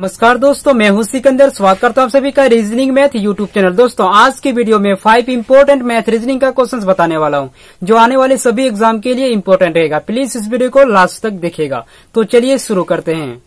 नमस्कार दोस्तों मैं हूं सिकंदर स्वागत करता हूं आप सभी का रीजनिंग मैथ यूट्यूब चैनल दोस्तों आज के वीडियो में फाइव इम्पोर्टेंट मैथ रीजनिंग का क्वेश्चंस बताने वाला हूं जो आने वाले सभी एग्जाम के लिए इम्पोर्टेंट रहेगा प्लीज इस वीडियो को लास्ट तक देखेगा तो चलिए शुरू करते हैं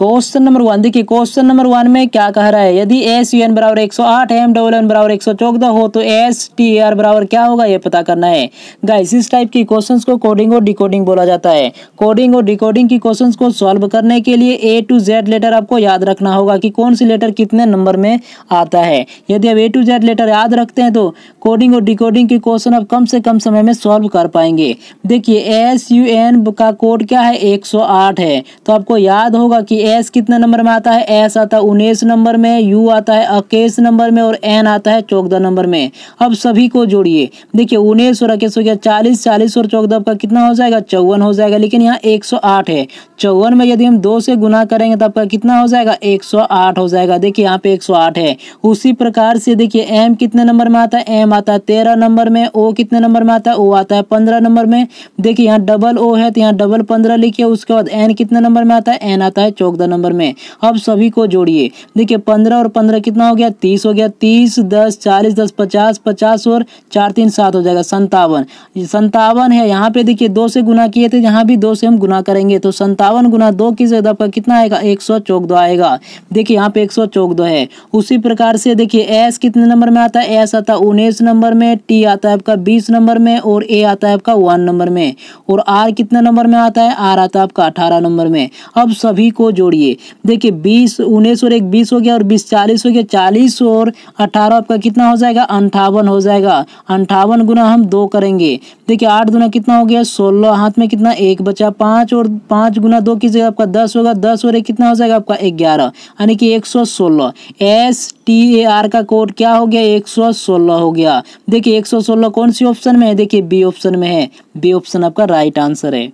क्वेश्चन नंबर वन देखिए क्वेश्चन नंबर वन में क्या कह रहा है यदि एस यू एन बराबर एक सौ आठ एम डबल एन बराबर एक सौ चौदह हो तो एस टी आर बराबर क्या होगा ये पता करना है गाइस इस टाइप के क्वेश्चंस को कोडिंग और डिकोडिंग बोला जाता है कोडिंग और डिकोडिंग की क्वेश्चंस को सॉल्व करने के लिए ए टू जेड लेटर आपको याद रखना होगा कि कौन सी लेटर कितने नंबर में आता है यदि आप ए टू जेड लेटर याद रखते हैं तो कोडिंग और डिकोडिंग के क्वेश्चन आप कम से कम समय में सॉल्व कर पाएंगे देखिए एस यू एन का कोड क्या है एक सौ आठ है तो आपको याद होगा कि एस कितना नंबर में आता है एस आता है उन्नीस नंबर में यू आता है अकेस नंबर में और एन आता है चौदह नंबर में अब सभी को जोड़िए देखिए उन्नीस और अकेस हो गया चालीस चालीस और चौदह आपका कितना हो जाएगा चौवन हो जाएगा लेकिन यहाँ एक सौ आठ है चौवन में यदि हम दो से गुना करेंगे तो आपका कितना हो जाएगा एक सौ आठ हो जाएगा देखिए यहाँ पे एक सौ आठ है उसी प्रकार से देखिए एम कितने नंबर में आता है एम आता है तेरह नंबर में ओ कितने नंबर में आता है ओ आता है पंद्रह नंबर में देखिए यहाँ डबल ओ है तो यहाँ डबल पंद्रह लिखिए उसके बाद एन कितने नंबर में आता है एन आता है चौदह द नंबर में अब सभी को जोड़िए देखिए पंद्रह और पंद्रह कितना हो गया तीस हो गया तीस दस चालीस दस पचास पचास और चार तीन सात हो जाएगा संतावन संतावन है यहाँ पे देखिए दो से गुना किए थे यहाँ भी दो से हम गुना करेंगे तो संतावन गुना दो की जगह पर कितना आएगा एक सौ चौक दो आएगा देखिए यहाँ पे एक सौ चौक दो है उसी प्रकार से देखिए एस कितने नंबर में आता है एस आता है उन्नीस नंबर में टी आता है आपका बीस नंबर में और ए आता है आपका वन नंबर में और आर कितने नंबर में आता है आर आता है आपका अठारह नंबर में अब सभी को जोड़िए देखिए बीस उन्नीस और एक बीस हो गया और बीस चालीस हो गया चालीस और अठारह आपका कितना हो जाएगा अंठावन हो जाएगा अंठावन गुना हम दो करेंगे देखिए आठ गुना कितना हो गया सोलह हाथ में कितना एक बचा पाँच और पाँच गुना दो कीजिएगा आपका दस होगा दस और एक कितना हो जाएगा आपका ग्यारह यानी कि एक सौ सोलह एस टी ए आर का कोड क्या हो गया एक सौ सोलह हो गया देखिए एक सौ सोलह कौन सी ऑप्शन में है देखिए बी ऑप्शन में है बी ऑप्शन आपका राइट आंसर है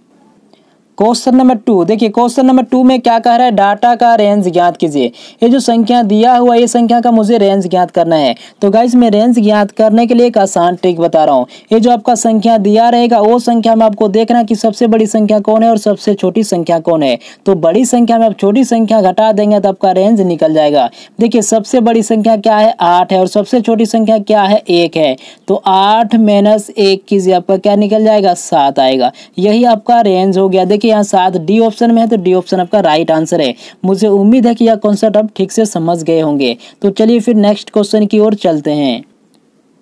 क्वेश्चन नंबर टू देखिए क्वेश्चन नंबर टू में क्या कह रहा है डाटा का रेंज ज्ञात कीजिए ये जो संख्या दिया हुआ ये संख्या का मुझे रेंज ज्ञात करना है तो गाइस मैं रेंज ज्ञात करने के लिए एक आसान ट्रिक बता रहा हूँ ये जो आपका संख्या दिया रहेगा वो संख्या में आपको देखना कि सबसे बड़ी संख्या कौन है और सबसे छोटी संख्या कौन है तो बड़ी संख्या में आप छोटी संख्या घटा देंगे तो आपका रेंज निकल जाएगा देखिए सबसे बड़ी संख्या क्या है आठ है और सबसे छोटी संख्या क्या है एक है तो आठ माइनस एक कीजिए आपका क्या निकल जाएगा सात आएगा यही आपका रेंज हो गया देखिए कि यहाँ सात डी ऑप्शन में है तो डी ऑप्शन आपका राइट आंसर है मुझे उम्मीद है कि यह कॉन्सेप्ट आप ठीक से समझ गए होंगे तो चलिए फिर नेक्स्ट क्वेश्चन की ओर चलते हैं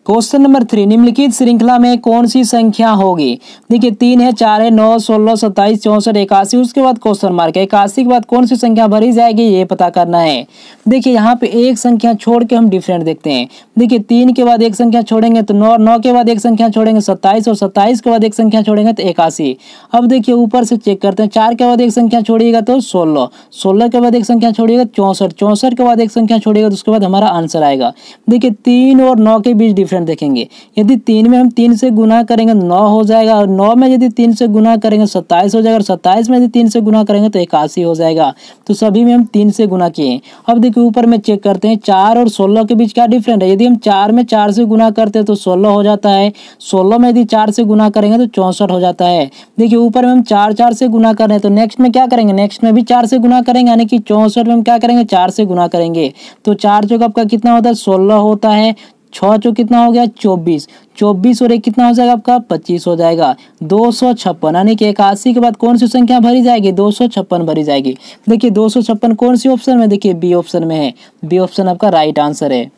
क्वेश्चन नंबर थ्री निम्नलिखित श्रृंखला में कौन सी संख्या होगी देखिए तीन है चार है नौ सोलह सत्ताईस चौंसठ इक्यासी उसके बाद क्वेश्चन मार्क है इक्यासी के बाद कौन सी संख्या भरी जाएगी ये पता करना है देखिए यहाँ पे एक संख्या छोड़ के हम डिफरेंट देखते हैं देखिए तीन के बाद एक संख्या छोड़ेंगे तो नौ नौ के बाद एक संख्या छोड़ेंगे तो सत्ताईस और सत्ताईस के बाद एक संख्या छोड़ेंगे तो इक्यासी अब देखिए ऊपर से चेक करते हैं चार के बाद एक संख्या छोड़िएगा तो सोलह सोलह के बाद एक संख्या छोड़िएगा तो चौंसठ चौंसठ के बाद एक संख्या छोड़िएगा तो उसके बाद हमारा आंसर आएगा देखिए तीन और नौ के बीच डिफरेंट देखेंगे यदि तीन में हम तीन से गुना करेंगे नौ हो जाएगा और नौ में यदि तीन से गुना करेंगे सत्ताईस हो जाएगा और सत्ताईस में यदि तीन से गुना करेंगे तो इक्यासी हो जाएगा तो सभी में हम तीन से गुना किए अब देखिए ऊपर में चेक करते हैं चार और सोलह के बीच क्या डिफरेंट है यदि हम चार में चार से गुना करते हैं तो सोलह हो जाता है सोलह में यदि चार से गुना करेंगे तो चौंसठ हो जाता है देखिए ऊपर में हम चार चार से गुना कर रहे हैं तो नेक्स्ट में क्या करेंगे नेक्स्ट में भी चार से गुना करेंगे यानी कि चौंसठ में हम क्या करेंगे चार से गुना करेंगे तो चार चौक आपका कितना होता है सोलह होता है छः चौ कितना हो गया चौबीस चौबीस और एक कितना हो जाएगा आपका पच्चीस हो जाएगा दो सौ छप्पन यानी कि इक्यासी के बाद कौन सी संख्या भरी जाएगी दो सौ छप्पन भरी जाएगी देखिए दो सौ छप्पन कौन सी ऑप्शन में देखिए बी ऑप्शन में है बी ऑप्शन आपका राइट आंसर है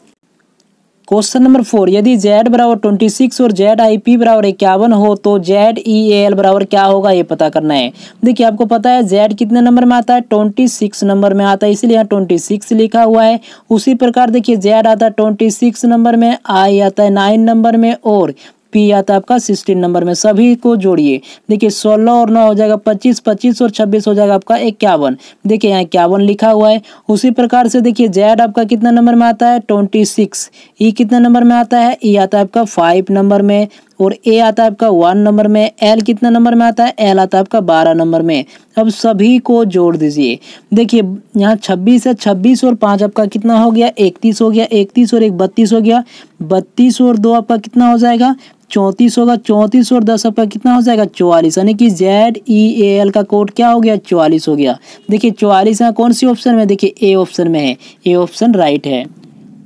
क्वेश्चन नंबर फोर यदि जेड बराबर ट्वेंटी सिक्स और जेड आई पी बराबर इक्यावन हो तो जेड ई एल बराबर क्या होगा ये पता करना है देखिए आपको पता है जेड कितने नंबर में आता है ट्वेंटी सिक्स नंबर में आता है इसलिए यहाँ ट्वेंटी सिक्स लिखा हुआ है उसी प्रकार देखिए जेड आता है ट्वेंटी सिक्स नंबर में आई आता है नाइन नंबर में और पी आता है आपका सिक्सटीन नंबर में सभी को जोड़िए देखिए सोलह और नौ हो जाएगा पच्चीस पच्चीस और छब्बीस हो जाएगा आपका इक्यावन देखिए यहाँ इक्यावन लिखा हुआ है उसी प्रकार से देखिए जेड आपका कितना नंबर में आता है ट्वेंटी सिक्स ई कितने नंबर में आता है ई आता है आपका फाइव नंबर में और ए आता है आपका वन नंबर में एल कितना नंबर में आता है एल आता है आपका बारह नंबर में अब सभी को जोड़ दीजिए देखिए यहाँ छब्बीस है छब्बीस और पाँच आपका कितना हो गया इकतीस हो गया इकतीस और एक बत्तीस हो गया बत्तीस और दो आपका कितना हो जाएगा चौंतीस होगा चौंतीस और दस आपका कितना हो जाएगा चौवालीस यानी कि जेड ई ए एल का कोड क्या हो गया चौवालीस हो गया देखिए चौवालीस यहाँ कौन सी ऑप्शन में देखिए ए ऑप्शन में है ए ऑप्शन राइट है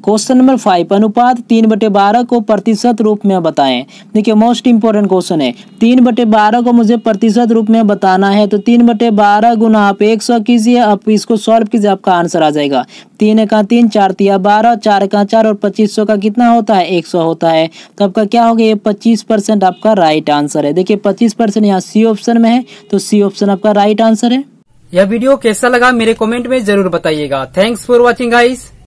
क्वेश्चन नंबर फाइव अनुपात तीन बटे बारह को प्रतिशत रूप में बताएं देखिए मोस्ट इंपॉर्टेंट क्वेश्चन है तीन बटे बारह को मुझे प्रतिशत रूप में बताना है तो तीन बटे बारह गुना आप एक सौ कीजिए आप इसको सॉल्व कीजिए आपका आंसर आ जाएगा तीन का तीन चार तिया बारह चार का चार और पच्चीस सौ का कितना होता है एक सौ होता है तो आपका क्या हो गया ये पच्चीस परसेंट आपका राइट आंसर है देखिये पच्चीस परसेंट यहाँ सी ऑप्शन में है तो सी ऑप्शन आपका राइट आंसर है यह वीडियो कैसा लगा मेरे कॉमेंट में जरूर बताइएगा थैंक्स फॉर वॉचिंग गाइस